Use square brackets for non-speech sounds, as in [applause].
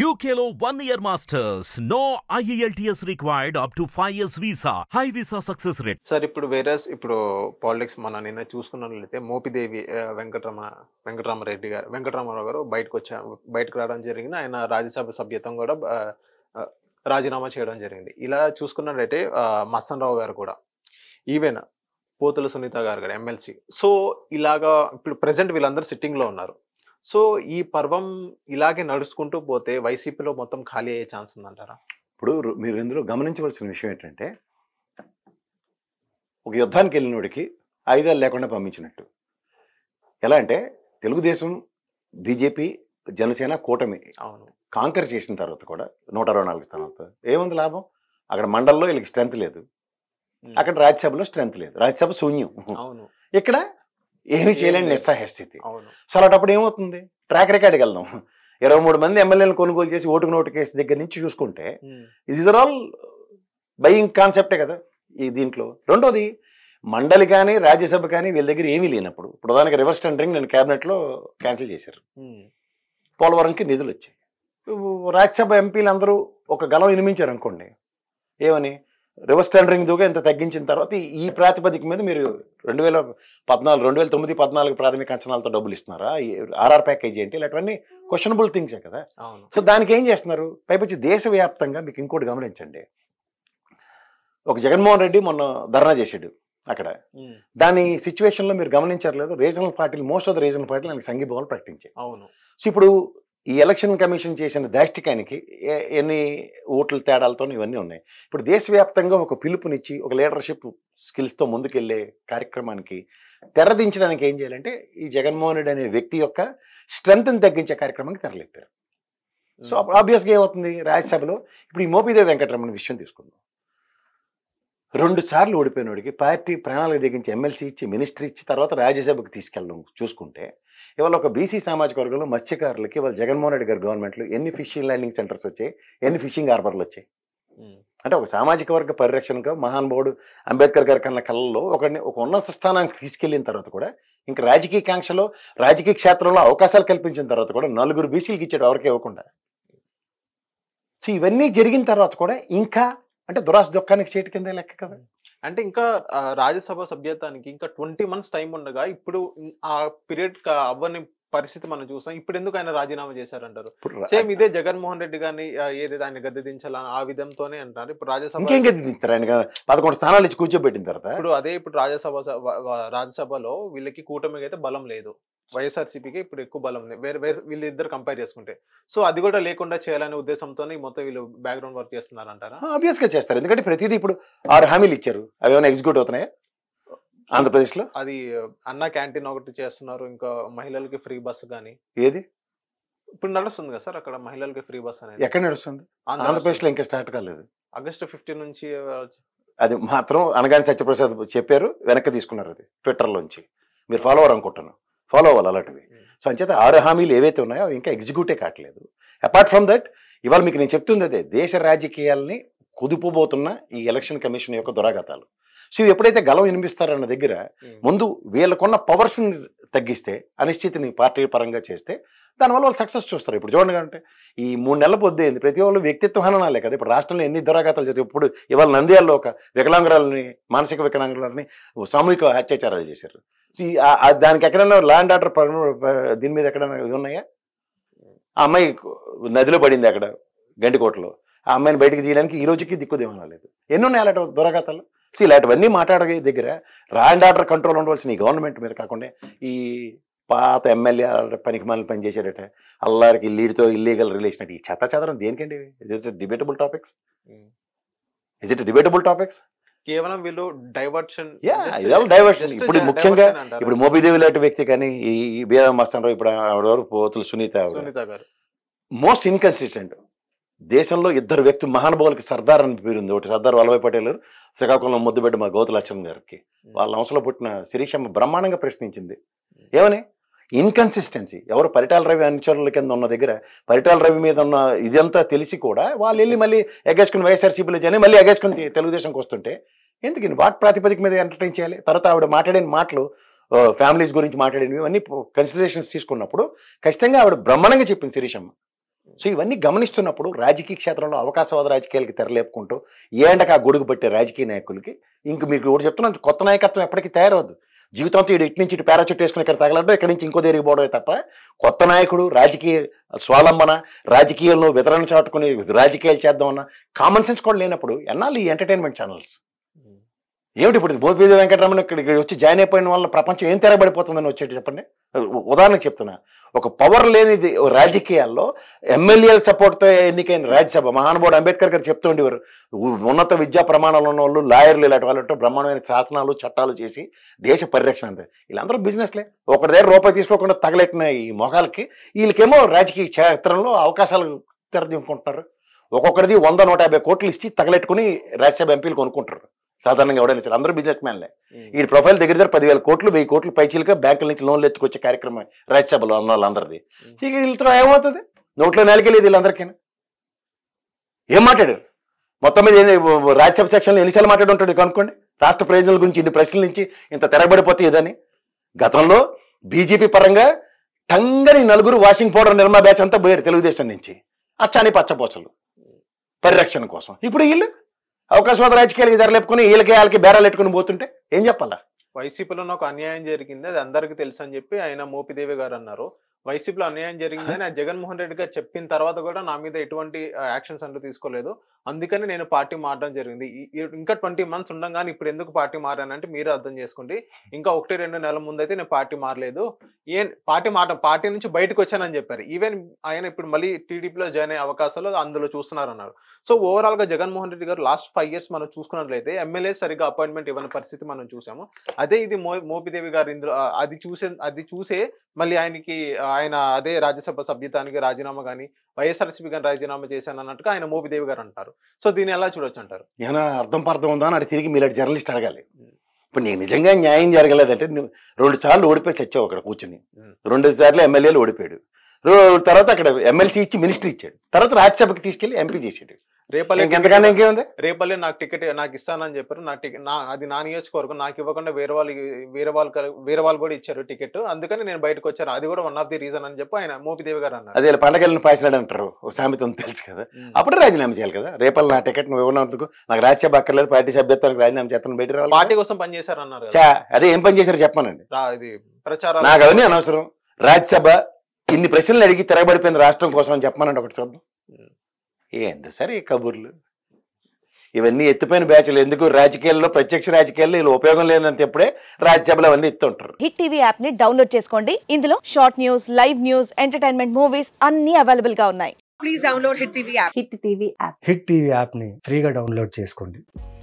యూకేలో one year masters no IELTS required up to five years visa high visa success rate sir ఇప్పుడు వేరే ఇప్పుడు politics మన నిన్న చూసుకున్నట్లయితే మోపిదేవి వెంకటరమణ వెంకటరామరెడ్డి గారు వెంకటరామారావు గారు బయటకు వచ్చా బయటకు రావడం జరిగింది ఆయన రాజ్యసభ సభ్యత్వం కూడా రాజీనామా చేయడం జరిగింది ఇలా చూసుకున్నట్లయితే మస్సన్రావు గారు కూడా ఈవెన్ పోతుల సునీత గారు గారు ఎమ్మెల్సీ సో ఇలాగా ఇప్పుడు ప్రజెంట్ వీళ్ళందరూ సిట్టింగ్లో ఉన్నారు సో ఈ పర్వం ఇలాగే నడుచుకుంటూ పోతే వైసీపీలో మొత్తం ఖాళీ అయ్యే ఛాన్స్ ఉందంటారా ఇప్పుడు మీరు ఇందులో గమనించవలసిన విషయం ఏంటంటే ఒక యుద్ధానికి వెళ్ళినోడికి ఆయుధాలు లేకుండా పంపించినట్టు ఎలా అంటే తెలుగుదేశం బీజేపీ జనసేన కూటమి అవును కాంకర్ చేసిన తర్వాత కూడా నూట అరవై నాలుగు తర్వాత ఏముంది లాభం అక్కడ మండల్లో వీళ్ళకి స్ట్రెంత్ లేదు అక్కడ రాజ్యసభలో స్ట్రెంత్ లేదు రాజ్యసభ శూన్యం ఇక్కడ ఏమీ చేయలేని నిస్సహాయ స్థితి సో అలాంటప్పుడు ఏమవుతుంది ట్రాక్ రికార్డ్ వెళ్దాం [laughs] ఇరవై మూడు మంది ఎమ్మెల్యేలు కొనుగోలు చేసి ఓటుకు నోటు కేసు దగ్గర నుంచి చూసుకుంటే ఇది ఆల్ బయింగ్ కాన్సెప్టే కదా ఈ దీంట్లో రెండోది మండలి కానీ రాజ్యసభ కానీ వీళ్ళ దగ్గర ఏమీ లేనప్పుడు ప్రధానికి రివర్స్ టెండరింగ్ నేను క్యాబినెట్లో క్యాన్సిల్ చేశారు పోలవరంకి నిధులు వచ్చాయి రాజ్యసభ ఎంపీలు అందరూ ఒక గలం వినిమించారు అనుకోండి ఏమని రివర్స్ టెండరింగ్ దూగా ఇంత తగ్గించిన తర్వాత ఈ ప్రాతిపదిక మీద మీరు రెండు వేల పద్నాలుగు రెండు వేల తొమ్మిది పద్నాలుగు ప్రాథమిక అంచనాలతో డబ్బులు ఇస్తున్నారా ఆర్ఆర్ ప్యాకేజ్ ఏంటి ఇలాంటివన్నీ క్వశ్చనబుల్ థింగ్సే కదా సో దానికి ఏం చేస్తున్నారు పైపచ్చి దేశవ్యాప్తంగా మీకు ఇంకోటి గమనించండి ఒక జగన్మోహన్ రెడ్డి మొన్న ధర్నా చేసాడు అక్కడ దాని సిచ్యువేషన్లో మీరు గమనించారు లేదు రీజనల్ పార్టీలు మోస్ట్ ఆఫ్ ద రీజనల్ పార్టీలు దానికి సంఘీభావాలు ప్రకటించాయి అవును సో ఇప్పుడు ఈ ఎలక్షన్ కమిషన్ చేసిన దాష్టికానికి ఎన్ని ఓట్ల తేడాలతో ఇవన్నీ ఉన్నాయి ఇప్పుడు దేశవ్యాప్తంగా ఒక పిలుపునిచ్చి ఒక లీడర్షిప్ స్కిల్స్తో ముందుకెళ్లే కార్యక్రమానికి తెరదించడానికి ఏం చేయాలంటే ఈ జగన్మోహన్ రెడ్డి అనే వ్యక్తి యొక్క స్ట్రెంగ్త్ని తగ్గించే కార్యక్రమానికి తెరలేపారు సో ఆబ్వియస్గా ఏమవుతుంది రాజ్యసభలో ఇప్పుడు ఈ మోపిదేవి వెంకటరమణ విషయం తీసుకుందాం రెండు సార్లు ఓడిపోయినోడికి పార్టీ ప్రాణాలకు దిగించి ఎమ్మెల్సీ ఇచ్చి మినిస్టర్ ఇచ్చి తర్వాత రాజ్యసభకు తీసుకెళ్ళడం చూసుకుంటే ఇవాళ ఒక బీసీ సామాజిక వర్గంలో మత్స్యకారులకి ఇవాళ జగన్మోహన్ రెడ్డి గారి గవర్నమెంట్లో ఎన్ని ఫిషింగ్ ల్యాండింగ్ సెంటర్స్ వచ్చాయి ఎన్ని ఫిషింగ్ హార్బర్లు వచ్చాయి అంటే ఒక సామాజిక వర్గ పరిరక్షణగా మహానుభావుడు అంబేద్కర్ గారి కన్న కళల్లో ఒకరిని ఒక ఉన్నత స్థానానికి తీసుకెళ్లిన తర్వాత కూడా ఇంకా రాజకీయ కాంక్షలో రాజకీయ క్షేత్రంలో అవకాశాలు కల్పించిన తర్వాత కూడా నలుగురు బీసీలకు ఇచ్చాడు ఎవరికి ఇవ్వకుండా సో ఇవన్నీ జరిగిన తర్వాత కూడా ఇంకా అంటే దురాస దుఃఖానికి చేటు కింద లెక్క కదా అంటే ఇంకా రాజ్యసభ సభ్యత్వానికి ఇంకా ట్వంటీ మంత్స్ టైం ఉండగా ఇప్పుడు ఆ పీరియడ్ అవ్వని పరిస్థితి మనం చూస్తాం ఇప్పుడు ఎందుకు ఆయన రాజీనామా చేశారంటారు సేమ్ ఇదే జగన్మోహన్ రెడ్డి గారిని ఏదైతే ఆయన గద్దె దించాలని ఆ విధంతోనే అంటారు ఇప్పుడు రాజ్యసభ ఆయన పదకొండు స్థానాలు ఇచ్చి కూర్చోబెట్టిన తర్వాత ఇప్పుడు అదే ఇప్పుడు రాజ్యసభ రాజ్యసభలో వీళ్ళకి కూటమికి అయితే బలం లేదు వైఎస్ఆర్సీపీకి ఇప్పుడు ఎక్కువ బలం ఉంది వేరే వేరే వీళ్ళిద్దరు కంపేర్ చేసుకుంటే సో అది కూడా లేకుండా చేయాలనే ఉద్దేశంతో మొత్తం వీళ్ళు బ్యాక్గ్రౌండ్ వర్క్ చేస్తున్నారు అంటారా గా చేస్తారు ఎందుకంటే ప్రతిదీ ఇప్పుడు ఆరు హామీలు ఇచ్చారు అవి ఏమైనా ఎగ్జిక్యూట్ అవుతున్నాయా ఆంధ్రప్రదేశ్లో అది అన్న క్యాంటీన్ ఒకటి చేస్తున్నారు ఇంకా మహిళలకి ఫ్రీ బస్సు కానీ ఏది ఇప్పుడు నడుస్తుంది కదా సార్ అక్కడ మహిళలకి ఫ్రీ బస్ అనేది ఎక్కడ నడుస్తుంది ఆంధ్రప్రదేశ్లో ఇంకా స్టార్ట్ కాలేదు ఆగస్టు ఫిఫ్టీన్ నుంచి అది మాత్రం అనగాని సత్యప్రసాద్ చెప్పారు వెనక్కి తీసుకున్నారు అది ట్విట్టర్లోంచి మీరు ఫాలో అవ్వరు అనుకుంటున్నాను ఫాలో అవ్వాలి అలాంటివి సో అంచేత ఆరు హామీలు ఏవైతే ఉన్నాయో అవి ఇంకా ఎగ్జిక్యూటే కావట్లేదు అపార్ట్ ఫ్రమ్ దట్ ఇవాళ మీకు నేను చెప్తుంది అదే దేశ రాజకీయాల్ని కుదుపుబోతున్న ఈ ఎలక్షన్ కమిషన్ యొక్క దురాగతాలు సో ఎప్పుడైతే గలం వినిపిస్తారో అన్న దగ్గర ముందు వీళ్ళకున్న పవర్స్ని తగ్గిస్తే అనిశ్చితిని పార్టీ పరంగా చేస్తే దానివల్ల వాళ్ళు సక్సెస్ చూస్తారు ఇప్పుడు చూడండి అంటే ఈ మూడు నెలల పొద్దు అయింది ప్రతి వాళ్ళు వ్యక్తిత్వ హననాలే కదా ఇప్పుడు రాష్ట్రంలో ఎన్ని దురాఘాతాలు జరిగి ఇప్పుడు ఇవాళ నంద్యాలలో ఒక వికలాంగురాలని మానసిక వికలాంగురాలని సామూహిక అత్యాచారాలు చేశారు దానికి ఎక్కడైనా ల్యాండ్ ఆర్డర్ దీని మీద ఎక్కడైనా ఇది ఉన్నాయా ఆ అమ్మాయి నదిలో పడింది అక్కడ గండికోటలో ఆ అమ్మాయిని బయటకు తీయడానికి ఈ రోజుకి దిక్కు దేవన లేదు ఉన్నాయి అలాంటి దురాఘాతాలు సో ఇలాంటివన్నీ మాట్లాడే దగ్గర ల్యాండ్ ఆర్డర్ కంట్రోల్ ఉండవలసిన ఈ గవర్నమెంట్ మీద కాకుండా ఈ పాత ఎమ్మెల్యే పనికి మనల్ని పనిచేసేటట్ట అల్లారికి ఇల్లీడితో ఇల్లీగల్ రిలేషన్ అంటే ఈ చెత్త చదరం దేనికండి is debatable topics is it debatable topics కేవలం వీళ్ళు డైవర్షన్ డైవర్షన్ ఇప్పుడు ముఖ్యంగా ఇప్పుడు మోబీదేవి లాంటి వ్యక్తి కానీ ఈ బీఆర్ మస్తాన్ రావు ఇప్పుడు ఆవిడ పోతులు సునీత సునీత గారు మోస్ట్ ఇన్కన్సిస్టెంట్ దేశంలో ఇద్దరు వ్యక్తులు మహానుభావులకి సర్దార్ అని పేరుంది ఒకటి సర్దార్ వల్లభాయ్ పటేల్ గారు శ్రీకాకుళం ముద్దుబెడ్డ మా గోతులాచలం గారికి వాళ్ళ అంశంలో పుట్టిన శిరీషమ్మ బ్రహ్మాండంగా ప్రశ్నించింది ఏమని ఇన్కన్సిస్టెన్సీ ఎవరు పరిటాల రవి అనుచరుల కింద ఉన్న దగ్గర పరిటాల రవి మీద ఉన్న ఇదంతా తెలిసి కూడా వాళ్ళు వెళ్ళి మళ్ళీ ఎగేసుకుని వైఎస్ఆర్సీపీలో చేయని మళ్ళీ ఎగేసుకుని తెలుగుదేశంకి వస్తుంటే ఎందుకు వాట్ ప్రాతిపదిక మీద ఎంటర్టైన్ చేయాలి తర్వాత ఆవిడ మాట్లాడిన మాటలు ఫ్యామిలీస్ గురించి మాట్లాడినవి అన్ని కన్సిడరేషన్స్ తీసుకున్నప్పుడు ఖచ్చితంగా ఆవిడ బ్రహ్మాండంగా చెప్పింది శిరీషమ్మ సో ఇవన్నీ గమనిస్తున్నప్పుడు రాజకీయ క్షేత్రంలో అవకాశవాద రాజకీయాలకి తెరలేపుకుంటూ ఏండక గొడుగు పట్టే రాజకీయ నాయకులకి ఇంక మీకు ఎవరు చెప్తున్నా కొత్త నాయకత్వం ఎప్పటికీ తయారవద్దు జీవితంతో ఇటు ఇటు నుంచి ఇటు పారాచూట్ వేసుకుని ఇక్కడ తగలడం ఇక్కడ నుంచి ఇంకో దేరిగిపోవడమే తప్ప కొత్త నాయకుడు రాజకీయ స్వాలంబన రాజకీయాల్లో వితరణ చాటుకుని రాజకీయాలు చేద్దామన్నా కామన్ సెన్స్ కూడా లేనప్పుడు ఎన్నాళ్ళు ఈ ఎంటర్టైన్మెంట్ ఛానల్స్ ఏమిటి ఇప్పుడు బోపిది వెంకటరమణ ఇక్కడికి వచ్చి జాయిన్ అయిపోయిన వల్ల ప్రపంచం ఏం తెరబడిపోతుందని వచ్చేటి చెప్పండి ఉదాహరణకు చెప్తున్నా ఒక పవర్ లేనిది రాజకీయాల్లో ఎమ్మెల్యేల సపోర్ట్తో ఎన్నికైన రాజ్యసభ మహానుభావుడు అంబేద్కర్ గారు చెప్తూ ఉండేవారు ఉన్నత విద్యా ప్రమాణాలు ఉన్న వాళ్ళు లాయర్లు ఇలాంటి వాళ్ళు బ్రహ్మాండమైన శాసనాలు చట్టాలు చేసి దేశ పరిరక్షణ అంతే వీళ్ళందరూ బిజినెస్లే ఒక దగ్గర రూపాయి తీసుకోకుండా తగలెట్టిన ఈ మొఖాలకి వీళ్ళకేమో రాజకీయ క్షేత్రంలో అవకాశాలు తెరదింపుకుంటున్నారు ఒక్కొక్కరిది వంద నూట యాభై కోట్లు ఇచ్చి తగలెట్టుకుని రాజ్యసభ ఎంపీలు కొనుక్కుంటారు సాధారణంగా ఎవడైనా సరే అందరూ బిజినెస్ మ్యాన్లే ఈ ప్రొఫైల్ దగ్గర దగ్గర పదివేల కోట్లు వెయ్యి కోట్లు పైచీలుగా బ్యాంకుల నుంచి లోన్లు ఎత్తుకొచ్చే కార్యక్రమం రాజ్యసభలో అన్న వాళ్ళందరిది ఇక వీళ్ళతో ఏమవుతుంది నోట్లో నెలకెళ్ళేది వీళ్ళందరికీ ఏం మాట్లాడారు మొత్తం మీద రాజ్యసభ సెక్షన్లో ఎన్నిసార్లు మాట్లాడి ఉంటాడు కనుక్కోండి రాష్ట్ర ప్రయోజనాల గురించి ఇన్ని ప్రశ్నల నుంచి ఇంత తెరబడిపోతే ఇదని గతంలో బీజేపీ పరంగా టంగని నలుగురు వాషింగ్ పౌడర్ నిర్మా బ్యాచ్ అంతా పోయారు తెలుగుదేశం నుంచి అచ్చాని పచ్చపోసలు పరిరక్షణ కోసం ఇప్పుడు వీళ్ళు అవకాశవాద రాజకీయాలకి ధరలేపుకుని వీళ్ళకి వాళ్ళకి బేరాలు పెట్టుకుని పోతుంటే ఏం చెప్పాలా వైసీపీలో నాకు అన్యాయం జరిగింది అది అందరికీ తెలుసు అని చెప్పి ఆయన మోపిదేవి గారు అన్నారు వైసీపీలో అన్యాయం జరిగిందని జగన్మోహన్ రెడ్డి గారు చెప్పిన తర్వాత కూడా నా మీద ఎటువంటి యాక్షన్స్ అంటూ తీసుకోలేదు అందుకని నేను పార్టీ మారడం జరిగింది ఇంకా ట్వంటీ మంత్స్ ఉండగానే ఇప్పుడు ఎందుకు పార్టీ మారానంటే మీరు అర్థం చేసుకోండి ఇంకా ఒకటి రెండు నెలల ముందు అయితే నేను పార్టీ మారలేదు ఏ పార్టీ మారడం పార్టీ నుంచి బయటకు వచ్చానని చెప్పారు ఈవెన్ ఆయన ఇప్పుడు మళ్ళీ టీడీపీలో జాయిన్ అయ్యే అవకాశాలు అందులో చూస్తున్నారన్నారు సో ఓవరాల్ గా జగన్మోహన్ రెడ్డి గారు లాస్ట్ ఫైవ్ ఇయర్స్ మనం చూసుకున్నట్లయితే ఎమ్మెల్యే సరిగ్గా అపాయింట్మెంట్ ఇవ్వని పరిస్థితి మనం చూసాము అదే ఇది మోపిదేవి గారు ఇందులో అది చూసే అది చూసే మళ్ళీ ఆయనకి ఆయన అదే రాజ్యసభ సభ్యతానికి రాజీనామా కానీ వైఎస్ఆర్సీపీ కానీ రాజీనామా చేశాను అన్నట్టుగా ఆయన మోపిదేవి గారు అంటారు సో దీన్ని ఎలా చూడొచ్చు అంటారు నేను అర్థం పర్థం ఉందా అని తిరిగి మీరు జర్నలిస్ట్ అడగాలి ఇప్పుడు నేను నిజంగా న్యాయం జరగలేదంటే రెండు సార్లు ఓడిపోయి చచ్చావు అక్కడ కూర్చుని రెండు సార్లు ఎమ్మెల్యేలు ఓడిపోయాడు తర్వాత అక్కడ ఎమ్మెల్సీ ఇచ్చి మినిస్టర్ ఇచ్చాడు తర్వాత రాజ్యసభకి తీసుకెళ్లి ఎంపీ చేసాడు రేపల్లే నాకు టికెట్ నాకు ఇస్తానని చెప్పారు నా టికెట్ నా అది నా నియోజకవర్గం నాకు ఇవ్వకుండా వేరే వాళ్ళు వేరే వాళ్ళు వేరే వాళ్ళు కూడా ఇచ్చారు టికెట్ అందుకని నేను బయటకు వచ్చాను అది కూడా వన్ ఆఫ్ ది రీజన్ అని చెప్పి ఆయన మోపిదేవి గారు అన్నారు అదే పండగలను పాసినాడు అంటారు సామెత తెలుసు కదా అప్పుడు రాజీనామా చేయాలి కదా రేపల్లి నా టికెట్ నువ్వు ఇవ్వనందుకు నాకు రాజ్యసభ అక్కర్లేదు పార్టీ సభ్యత్వానికి రాజీనామా చేస్తాను బయట రావాలి పార్టీ కోసం పనిచేశారు అన్నారు అదే ఏం పనిచేశారు చెప్పానండి ప్రచారం నాకు అవన్నీ అనవసరం రాజ్యసభ ఇన్ని ప్రశ్నలు అడిగి తిరగబడిపోయింది రాష్ట్రం కోసం అని చెప్పమనండి ఒకటి చూద్దాం hmm. ఏంది సరే కబుర్లు ఇవన్నీ ఎత్తిపోయిన బ్యాచ్లు ఎందుకు రాజకీయాల్లో ప్రత్యక్ష రాజకీయాల్లో ఇలా ఉపయోగం లేనంత ఎప్పుడే రాజ్యసభలో అవన్నీ ఎత్తుంటారు హిట్ టీవీ యాప్ ని డౌన్లోడ్ చేసుకోండి ఇందులో short news live news entertainment movies అన్ని అవైలబుల్ గా ఉన్నాయి please download hit TV app hit TV app hit TV app ని ఫ్రీగా డౌన్లోడ్ చేసుకోండి